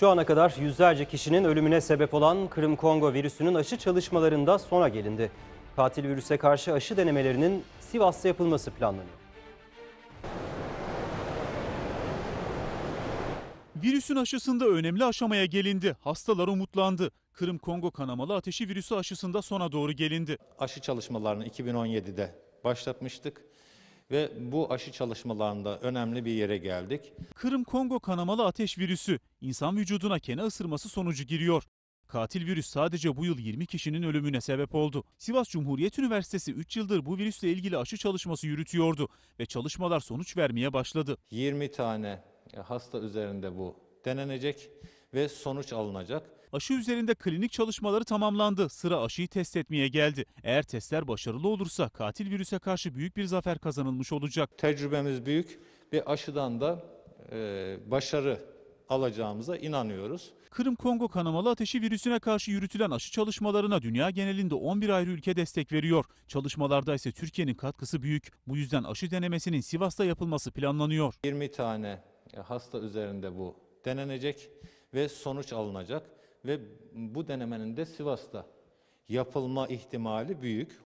Şu ana kadar yüzlerce kişinin ölümüne sebep olan Kırım-Kongo virüsünün aşı çalışmalarında sona gelindi. Katil virüse karşı aşı denemelerinin Sivas'ta yapılması planlanıyor. Virüsün aşısında önemli aşamaya gelindi. Hastalar umutlandı. Kırım Kongo kanamalı ateşi virüsü aşısında sona doğru gelindi. Aşı çalışmalarını 2017'de başlatmıştık ve bu aşı çalışmalarında önemli bir yere geldik. Kırım Kongo kanamalı ateş virüsü insan vücuduna kene ısırması sonucu giriyor. Katil virüs sadece bu yıl 20 kişinin ölümüne sebep oldu. Sivas Cumhuriyet Üniversitesi 3 yıldır bu virüsle ilgili aşı çalışması yürütüyordu ve çalışmalar sonuç vermeye başladı. 20 tane hasta üzerinde bu denenecek ve sonuç alınacak. Aşı üzerinde klinik çalışmaları tamamlandı. Sıra aşıyı test etmeye geldi. Eğer testler başarılı olursa katil virüse karşı büyük bir zafer kazanılmış olacak. Tecrübemiz büyük ve aşıdan da e, başarı alacağımıza inanıyoruz. Kırım Kongo kanamalı ateşi virüsüne karşı yürütülen aşı çalışmalarına dünya genelinde 11 ayrı ülke destek veriyor. Çalışmalarda ise Türkiye'nin katkısı büyük. Bu yüzden aşı denemesinin Sivas'ta yapılması planlanıyor. 20 tane hasta üzerinde bu denenecek ve sonuç alınacak ve bu denemenin de Sivas'ta yapılma ihtimali büyük.